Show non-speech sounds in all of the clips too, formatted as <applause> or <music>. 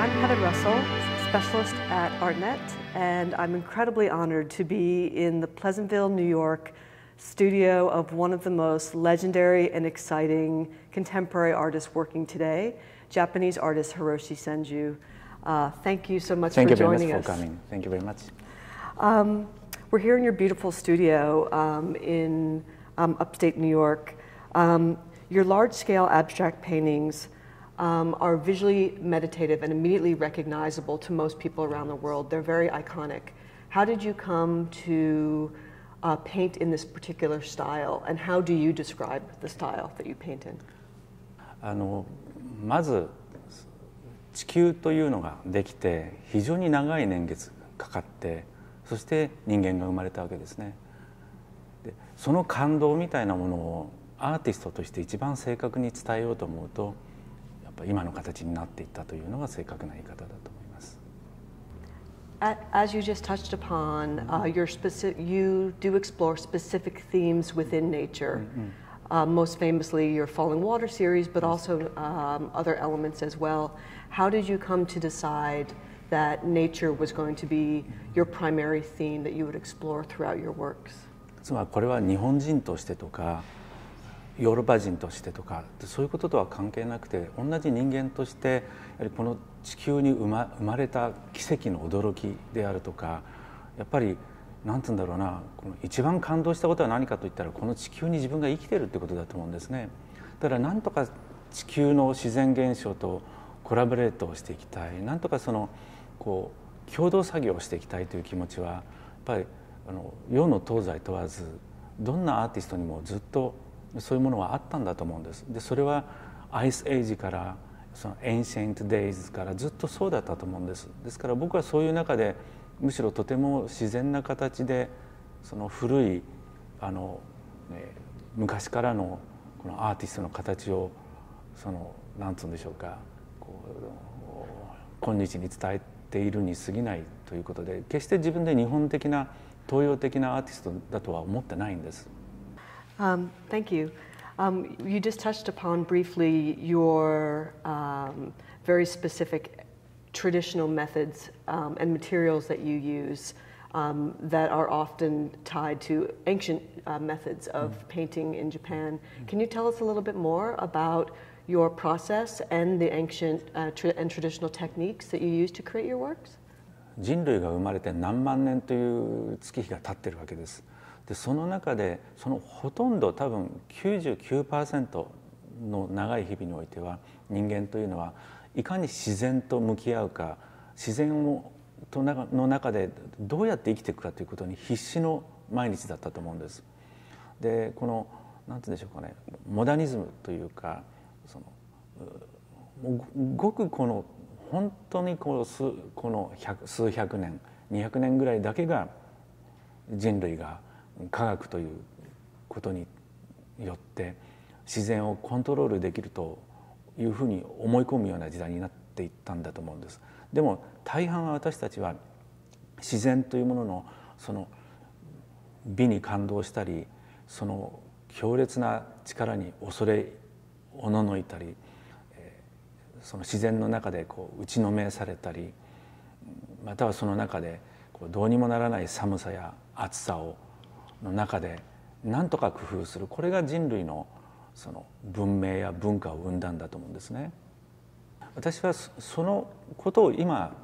I'm Heather Russell, specialist at ArtNet, and I'm incredibly honored to be in the Pleasantville, New York studio of one of the most legendary and exciting contemporary artists working today, Japanese artist Hiroshi Senju. Uh, thank you so much thank for joining us. Thank you very much for coming. Thank you very much. Um, we're here in your beautiful studio um, in um, upstate New York. Um, your large-scale abstract paintings um, are visually meditative and immediately recognizable to most people around the world. They're very iconic. How did you come to uh, paint in this particular style, and how do you describe the style that you paint in? あのまず地球というのができて非常に長い年月かかってそして人間が生まれたわけですねでその感動みたいなものをアーティストとして一番正確に伝えようと思うとと今の形になっていったというのが正確な言い方だと思います。As you just touched upon, uh, your specific, you do explore specific themes within nature. Uh, most famously, your Falling Water series, but also um, other elements as well. How did you come to decide that nature was going to be your primary theme that you would explore throughout your works? 実はこれは日本人としてとかヨーロッパ人としてとかそういうこととは関係なくて同じ人間としてやはりこの地球に生ま生まれた奇跡の驚きであるとかやっぱり何て言うんだろうなこの一番感動したことは何かといったらこの地球に自分が生きてるってことだと思うんですね。だから何とか地球の自然現象とコラボレートをしていきたい何とかそのこう共同作業をしていきたいという気持ちはやっぱりあの世の東西問わずどんなアーティストにもずっとそういうものはあったんだと思うんですでそれはアイスエイジからそのエンシェント・デイズからずっとそうだったと思うんですですから僕はそういう中でむしろとても自然な形でその古いあの、ね、昔からのこのアーティストの形をそのなんつうんでしょうか今日に伝えているに過ぎないということで決して自分で日本的な東洋的なアーティストだとは思ってないんです。Um, thank you. Um, you just touched upon briefly your um, very specific traditional methods um, and materials that you use um, that are often tied to ancient uh, methods of mm. painting in Japan. Mm. Can you tell us a little bit more about your process and the ancient uh, tra and traditional techniques that you use to create your works? 人類が生まれて何万年という月日が経ってるわけです。でその中でそのほとんど多分99%の長い日々においては人間というのはいかに自然と向き合うか自然をとの中でどうやって生きていくかということに必死の毎日だったと思うんです。でこの何て言うんでしょうかねモダニズムというかそのごくこの本当にこの数この数百年200年ぐらいだけが人類が科学ということによって自然をコントロールできるというふうに思い込むような時代になっていったんだと思うんです。でも大半は私たちは自然というもののその美に感動したりその強烈な力に恐れおののいたりその自然の中でこう打ちのめされたりまたはその中でこうどうにもならない寒さや暑さをの中で何とか工夫するこれが人類のその文明や文化を生んだんだと思うんですね。私はそのことを今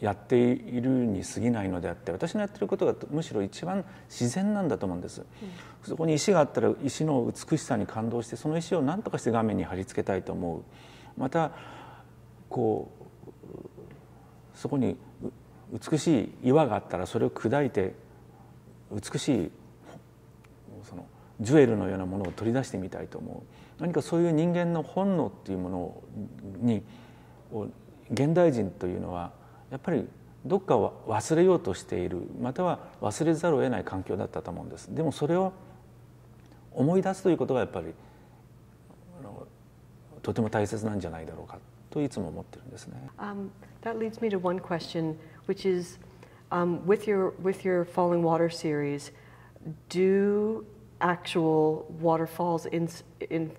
やっているに過ぎないのであって私のやってることがむしろ一番自然なんだと思うんです、うん、そこに石があったら石の美しさに感動してその石を何とかして画面に貼り付けたいと思うまたこうそこに美しい岩があったらそれを砕いて美しいジュエルのようなものを取り出してみたいと思う何かそういう人間の本能っていうものに現代人というのはやっぱりどっかを忘れようとしているまたは忘れざるを得ない環境だったと思うんですでもそれを思い出すということがやっぱりとても大切なんじゃないだろうかといつも思ってるんですね。Um, that leads me to one question, which is, um, with your with your Falling Water series, do actual waterfalls in, in,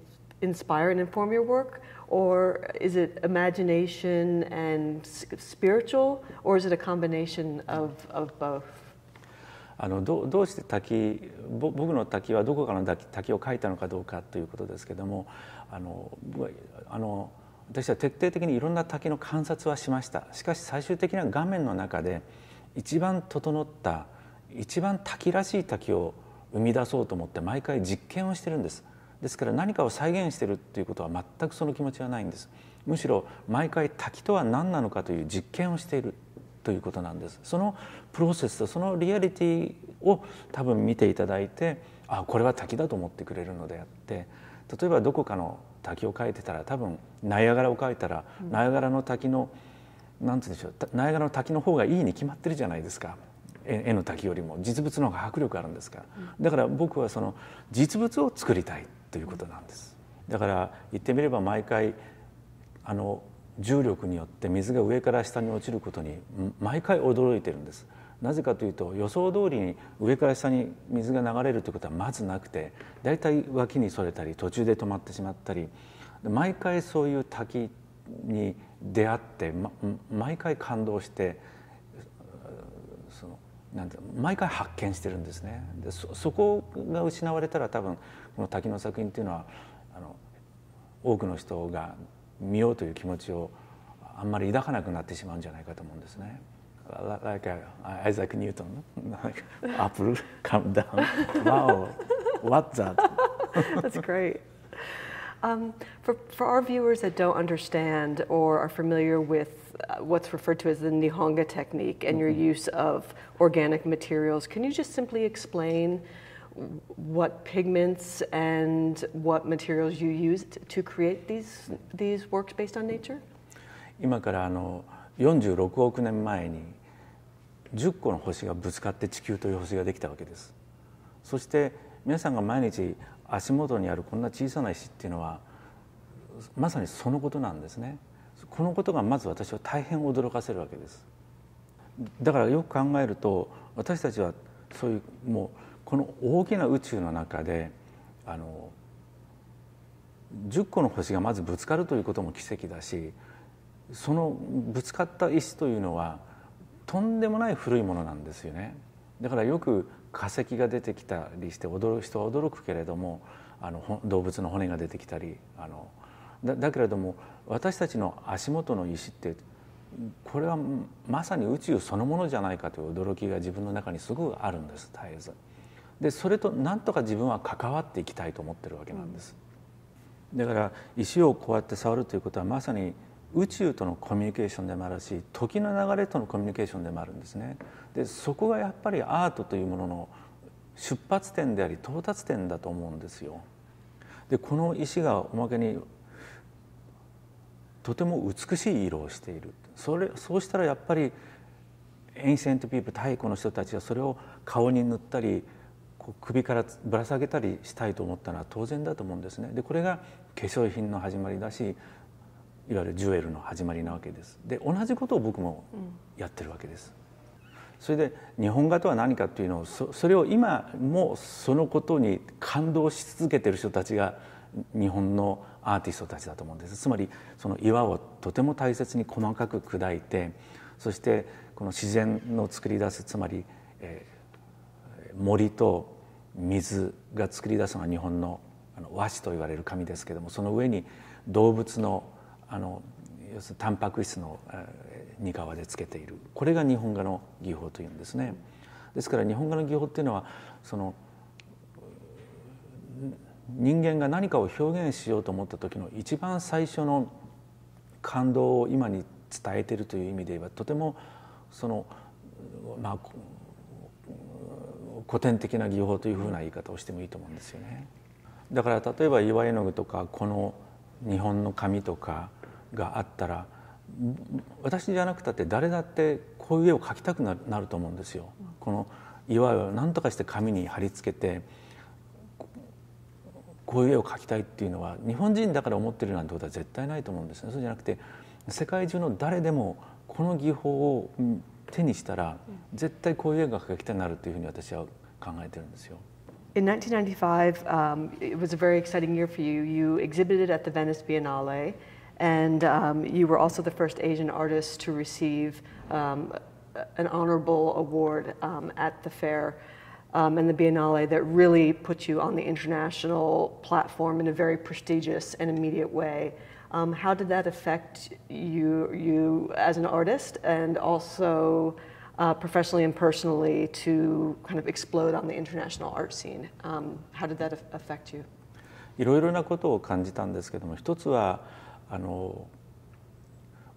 inspire and inform your work? Or is it imagination and spiritual? Or is it a combination of, of both? あのどどうして滝僕の滝はどこかの滝滝を描いたのかどうかということですけどもあのあの私は徹底的にいろんな滝の観察はしましたしかし最終的には画面の中で一番整った一番滝らしい滝を生み出そうと思って毎回実験をしてるんですですから何かを再現してるっていうことは全くその気持ちはないんですむしろ毎回滝とは何なのかという実験をしているということなんですそのプロセスとそのリアリティを多分見ていただいてあこれは滝だと思ってくれるのであって例えばどこかの滝を描いてたら多分ナイアガラを描いたら、ナイアガラの滝の何て言うんでしょうナイアガラの滝の方がいいに決まってるじゃないですか。絵の滝よりも実物の方が迫力あるんですからだから僕はその実物を作りたいということなんですだから言ってみれば毎回あの重力によって水が上から下に落ちることに毎回驚いてるんですなぜかというと予想通りに上から下に水が流れるということはまずなくてだいたい脇にそれたり途中で止まってしまったり毎回そういう滝に出会って、ま、毎回感動してなんて毎回発見してるんですねでそこが失われたら多分この滝の作品っていうのはあの多くの人が見ようという気持ちをあんまり抱かなくなってしまうんじゃないかと思うんですね。Like a, Isaac Newton, like <laughs> apple come down. <laughs> Wow, what's that? That's great. Um, for, for our viewers that don't understand or are familiar with uh, what's referred to as the Nihonga technique and mm -hmm. your mm-hmm. use of organic materials, can you just simply explain what pigments and what materials you used to create these, these works based on nature? 今からあの46億年前に10個の星がぶつかって地球という星ができたわけですそして皆さんが毎日足元にあるこんな小さな石っていうのはまさにそのことなんですねこのことがまず私は大変驚かせるわけですだからよく考えると私たちはそういうもうこの大きな宇宙の中であの10個の星がまずぶつかるということも奇跡だしそのぶつかった石というのはとんでもない古いものなんですよねだからよく化石が出てきたりして驚く人は驚くけれどもあの動物の骨が出てきたりあのだだけれども私たちの足元の石ってこれはまさに宇宙そのものじゃないかという驚きが自分の中にすぐあるんです絶えず。でそれと何とか自分は関わっていきたいと思ってるわけなんです。だから石をこうやって触るということはまさに宇宙とのコミュニケーションでもあるし時の流れとのコミュニケーションでもあるんですね。でそこがやっぱりアートというものの出発点であり到達点だと思うんですよ。でこの石がおまけにとても美しい色をしているそれそうしたらやっぱりエンシェントピープ太古の人たちはそれを顔に塗ったり首からぶら下げたりしたいと思ったのは当然だと思うんですね。でこれが化粧品の始まりだしいわゆるジュエルの始まりなわけですで同じことを僕もやってるわけです、それで日本画とは何かっていうのをそれを今もそのことに感動し続けてる人たちが日本のアーティストたちだと思うんですつまりその岩をとても大切に細かく砕いてそしてこの自然の作り出すつまり、えー、森と水が作り出すのが日本の和紙と言われる紙ですけどもその上に動物のあの要するにタンパク質の煮皮でつけているこれが日本画の技法というんですね。ですから日本画の技法っていうのはその人間が何かを表現しようと思った時の一番最初の感動を今に伝えてるという意味で言えばとてもそのまあ古典的な技法というふうな言い方をしてもいいと思うんですよね。だから例えば岩絵の具とかこの日本の紙とかがあったら私じゃなくたって誰だってこういう絵を描きたくなると思うんですよ。この岩を何とかして紙に貼り付けてこういう絵を描きたいっていうのは日本人だから思ってるなんてことは絶対ないと思うんですね。そうじゃなくて世界中の誰でもこの技法を手にしたら絶対こういう絵が描きたくなるというふうに私は考えてるんですよ。In 1995, um, it was a very exciting year for you. You exhibited at the Venice Biennale. And um, you were also the first Asian artist to receive um, an honorable award um, at the fair um, and the Biennale that really put you on the international platform in a very prestigious and immediate way. Um, how did that affect you, you as an artist and also uh, professionally and personally to kind of explode on the international art scene? Um, how did that affect you? いろいろなことを感じたんですけども一つはあの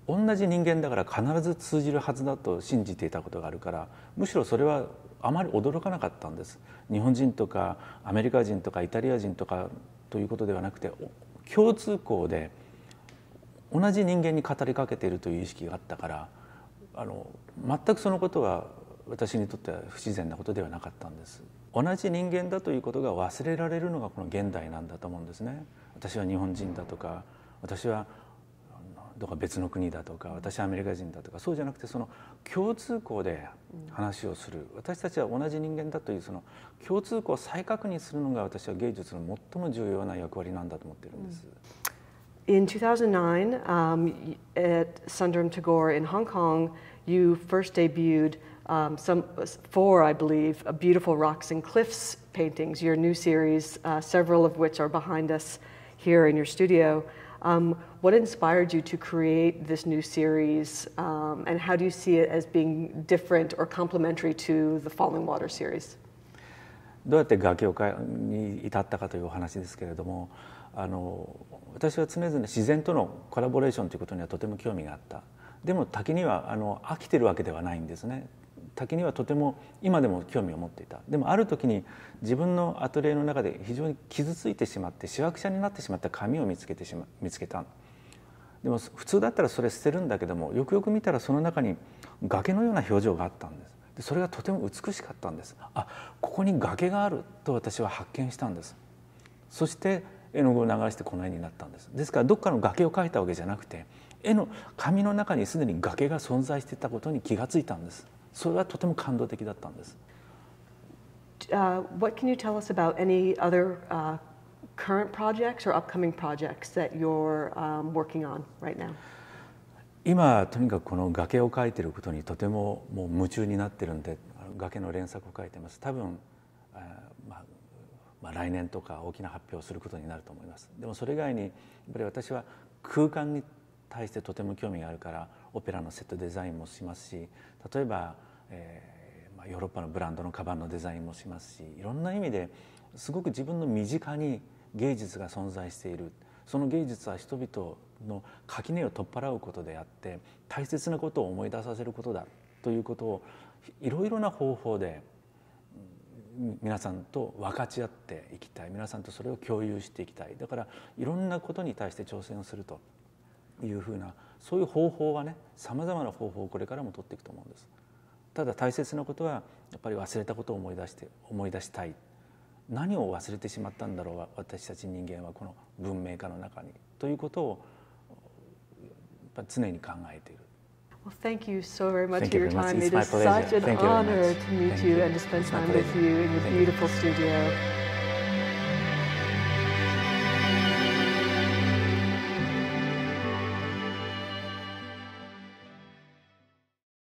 同じ人間だから必ず通じるはずだと信じていたことがあるからむしろそれはあまり驚かなかったんです日本人とかアメリカ人とかイタリア人とかということではなくて共通項で同じ人間に語りかけているという意識があったからあの全くそのことは私にとっては不自然なことではなかったんです同じ人間だということが忘れられるのがこの現代なんだと思うんですね私は日本人だとか私はどか別の国だとか私はアメリカ人だとかそうじゃなくてその共通項で話をする、私たちは同じ人間だというその共通項を再確認するのが私は芸術の最も重要な役割なんだと思っているんです。In 2009, um, at Sundram Tagore in Hong Kong, you first debuted um, some four, I believe, beautiful rocks and cliffs paintings. Your new series, uh, several of which are behind us here in your studio. Um, what inspired you to create this new series, um, and how do you see it as being different or complementary to the Falling Water series? どうやって楽をかに至ったかというお話ですけれどもあの私は常々自然とのコラボレーションということにはとても興味があったでも滝にはあの飽きてるわけではないんですね滝にはとても今でも興味を持っていたでもある時に自分のアトリエの中で非常に傷ついてしまってしわくちゃになってしまった紙を見つけてし、ま、見つけたでも普通だったらそれ捨てるんだけどもよくよく見たらその中に崖のような表情があったんですでそれがとても美しかったんですあここに崖があると私は発見したんですそして絵の具を流してこの絵になったんですですからどっかの崖を描いたわけじゃなくて絵の紙の中にすでに崖が存在していたことに気がついたんですそれはとても感動的だったんです。what can you tell us about any other、current projects or upcoming projects that you're、working on right now? 今とにかくこの崖を描いていることにとてももう夢中になってるんで崖の連作を書いてます多分、まあ、来年とか大きな発表をすることになると思いますでもそれ以外にやっぱり私は空間に対してとても興味があるからオペラのセットデザインもしますし例えば、えーまあ、ヨーロッパのブランドのカバンのデザインもしますしいろんな意味ですごく自分の身近に芸術が存在しているその芸術は人々の垣根を取っ払うことであって大切なことを思い出させることだということをいろいろな方法で皆さんと分かち合っていきたい皆さんとそれを共有していきたいだからいろんなことに対して挑戦をするというふうなそういう方法はねさまざまな方法をこれからも取っていくと思うんです。ただ大切なことはやっぱり忘れたことを思い出して思い出したい何を忘れてしまったんだろう私たち人間はこの文明化の中にということを常に考えている。Well, thank you so very much for your time. It is such an honor to meet you and to spend time with you in your beautiful studio.